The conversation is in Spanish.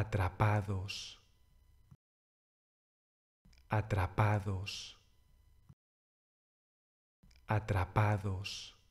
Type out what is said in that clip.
atrapados, atrapados, atrapados.